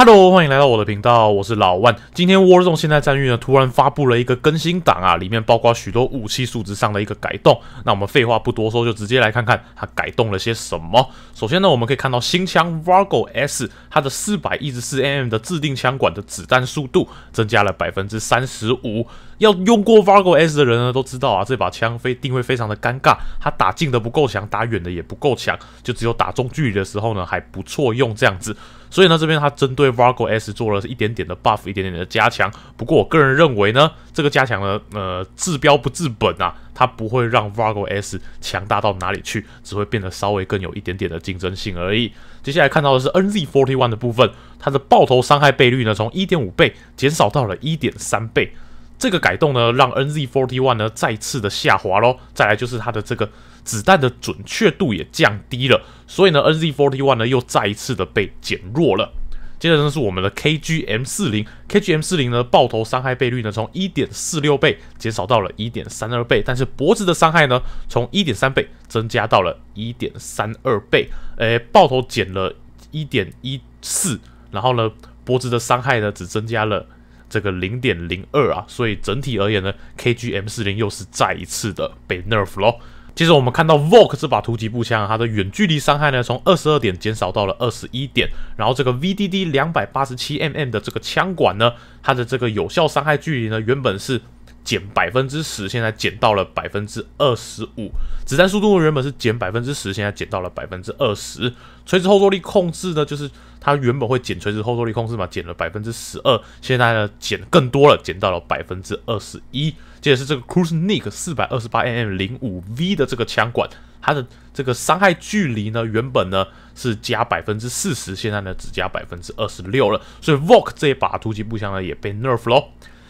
Hello，欢迎来到我的频道，我是老万。今天 Warzone 现代战域呢，突然发布了一个更新档啊，里面包括许多武器数值上的一个改动。那我们废话不多说，就直接来看看它改动了些什么。首先呢，我们可以看到新枪 Vargo S，它的四百一十四 mm 的自定枪管的子弹速度增加了百分之三十五。要用过 Vargo S 的人呢，都知道啊，这把枪非定位非常的尴尬，它打近的不够强，打远的也不够强，就只有打中距离的时候呢，还不错用这样子。所以呢，这边它针对 v a r g o S 做了一点点的 buff，一点点的加强。不过我个人认为呢，这个加强呢，呃，治标不治本啊，它不会让 v a r g o S 强大到哪里去，只会变得稍微更有一点点的竞争性而已。接下来看到的是 N Z Forty One 的部分，它的爆头伤害倍率呢，从一点五倍减少到了一点三倍。这个改动呢，让 N Z Forty One 呢再次的下滑咯，再来就是它的这个。子弹的准确度也降低了，所以呢，Nz Forty One 呢又再一次的被减弱了。接着呢是我们的 KGM 四零，KGM 四零呢爆头伤害倍率呢从一点四六倍减少到了一点三二倍，但是脖子的伤害呢从一点三倍增加到了一点三二倍，诶，爆头减了一点一四，然后呢脖子的伤害呢只增加了这个零点零二啊，所以整体而言呢，KGM 四零又是再一次的被 nerf 喽。其实我们看到 Volk 这把突击步枪，它的远距离伤害呢，从二十二点减少到了二十一点。然后这个 VDD 两百八十七 mm 的这个枪管呢，它的这个有效伤害距离呢，原本是。减百分之十，现在减到了百分之二十五。子弹速度原本是减百分之十，现在减到了百分之二十。垂直后坐力控制呢，就是它原本会减垂直后坐力控制嘛，减了百分之十二，现在呢减更多了，减到了百分之二十一。接着是这个 c r u i s e n i c k 428mm05V 的这个枪管，它的这个伤害距离呢，原本呢是加百分之四十，现在呢只加百分之二十六了。所以 v a k 这一把突击步枪呢也被 nerf 喽。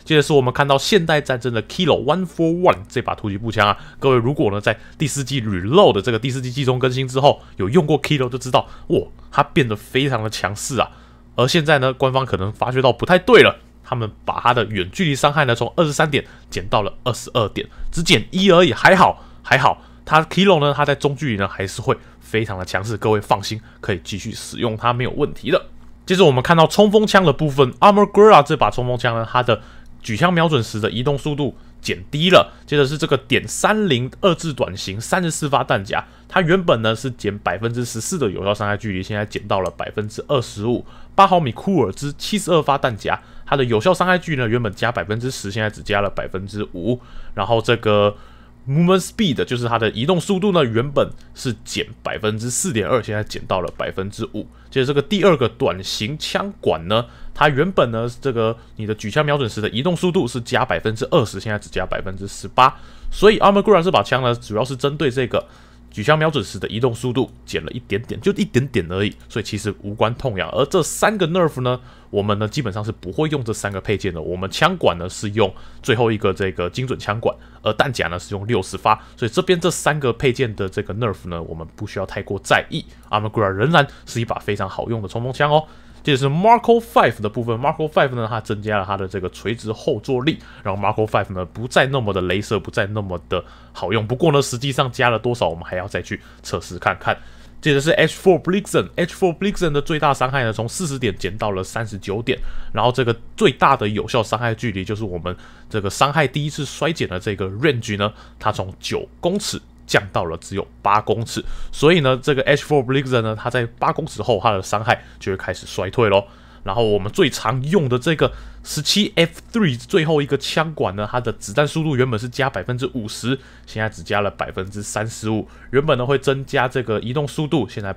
接着是我们看到现代战争的 Kilo One for One 这把突击步枪啊，各位如果呢在第四季 Reload 的这个第四季季中更新之后有用过 Kilo 就知道，哇，它变得非常的强势啊。而现在呢，官方可能发觉到不太对了，他们把它的远距离伤害呢从二十三点减到了二十二点，只减一而已，还好，还好。它 Kilo 呢，它在中距离呢还是会非常的强势，各位放心，可以继续使用它没有问题的。接着我们看到冲锋枪的部分，Armor Gra 这把冲锋枪呢，它的举枪瞄准时的移动速度减低了。接着是这个点三零二制短型三十四发弹夹，它原本呢是减百分之十四的有效伤害距离，现在减到了百分之二十五。八毫米库尔兹七十二发弹夹，它的有效伤害距离呢原本加百分之十，现在只加了百分之五。然后这个。Movement speed，就是它的移动速度呢，原本是减百分之四点二，现在减到了百分之五。接着这个第二个短型枪管呢，它原本呢，这个你的举枪瞄准时的移动速度是加百分之二十，现在只加百分之十八。所以 a r m o r u r a 这把枪呢，主要是针对这个。举枪瞄准时的移动速度减了一点点，就一点点而已，所以其实无关痛痒。而这三个 nerf 呢，我们呢基本上是不会用这三个配件的。我们枪管呢是用最后一个这个精准枪管，而弹夹呢是用六十发，所以这边这三个配件的这个 nerf 呢，我们不需要太过在意。a r m a g r a 仍然是一把非常好用的冲锋枪哦。接着是 Marco Five 的部分，Marco Five 呢，它增加了它的这个垂直后坐力，然后 Marco Five 呢不再那么的镭射，不再那么的好用。不过呢，实际上加了多少，我们还要再去测试看看。接着是 H4 Blixon，H4 Blixon 的最大伤害呢，从四十点减到了三十九点，然后这个最大的有效伤害距离，就是我们这个伤害第一次衰减的这个 range 呢，它从九公尺。降到了只有八公尺，所以呢，这个 H4 Blitzer 呢，它在八公尺后，它的伤害就会开始衰退咯。然后我们最常用的这个十七 F3 最后一个枪管呢，它的子弹速度原本是加百分之五十，现在只加了百分之三十五。原本呢会增加这个移动速度，现在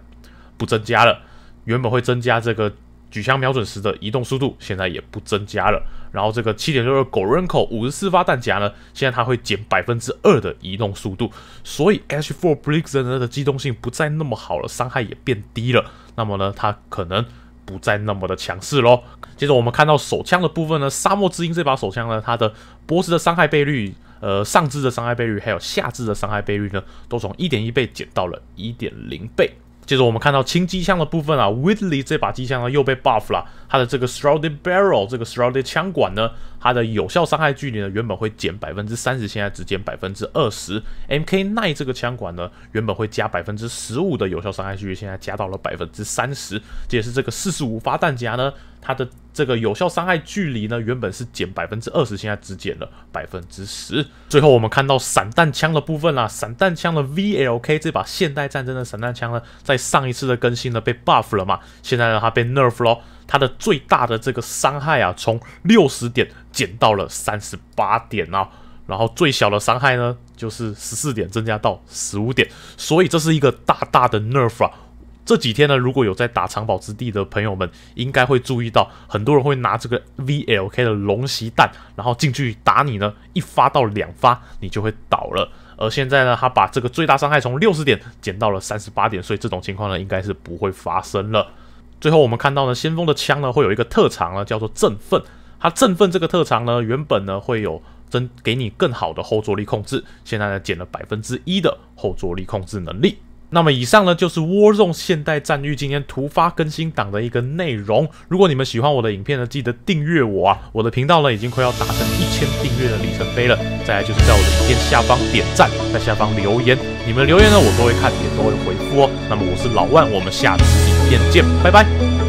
不增加了。原本会增加这个。举枪瞄准时的移动速度现在也不增加了。然后这个7.62狗刃口54发弹夹呢，现在它会减百分之二的移动速度。所以 H4 Brigs 的的机动性不再那么好了，伤害也变低了。那么呢，它可能不再那么的强势喽。接着我们看到手枪的部分呢，沙漠之鹰这把手枪呢，它的脖子的伤害倍率、呃上肢的伤害倍率还有下肢的伤害倍率呢，都从一点一倍减到了一点零倍。接着我们看到轻机枪的部分啊，Whitley 这把机枪呢又被 buff 了，它的这个 Shrouded Barrel 这个 Shrouded 枪管呢，它的有效伤害距离呢原本会减百分之三十，现在只减百分之二十。MK 9这个枪管呢，原本会加百分之十五的有效伤害距离，现在加到了百分之三十。这也是这个四十五发弹夹呢，它的。这个有效伤害距离呢，原本是减百分之二十，现在只减了百分之十。最后我们看到散弹枪的部分啦，散弹枪的 V L K 这把现代战争的散弹枪呢，在上一次的更新呢被 buff 了嘛，现在呢它被 nerf 喽，它的最大的这个伤害啊，从六十点减到了三十八点啊，然后最小的伤害呢就是十四点增加到十五点，所以这是一个大大的 nerf 啊。这几天呢，如果有在打藏宝之地的朋友们，应该会注意到，很多人会拿这个 V L K 的龙袭弹，然后进去打你呢，一发到两发，你就会倒了。而现在呢，他把这个最大伤害从六十点减到了三十八点，所以这种情况呢，应该是不会发生了。最后我们看到呢，先锋的枪呢，会有一个特长呢，叫做振奋。它振奋这个特长呢，原本呢会有增给你更好的后坐力控制，现在呢减了百分之一的后坐力控制能力。那么以上呢就是《w a r z o n e 现代战域》今天突发更新档的一个内容。如果你们喜欢我的影片呢，记得订阅我啊！我的频道呢已经快要达成一千订阅的里程碑了。再来就是在我的影片下方点赞，在下方留言，你们留言呢我都会看，也都会回复哦。那么我是老万，我们下次影片见，拜拜。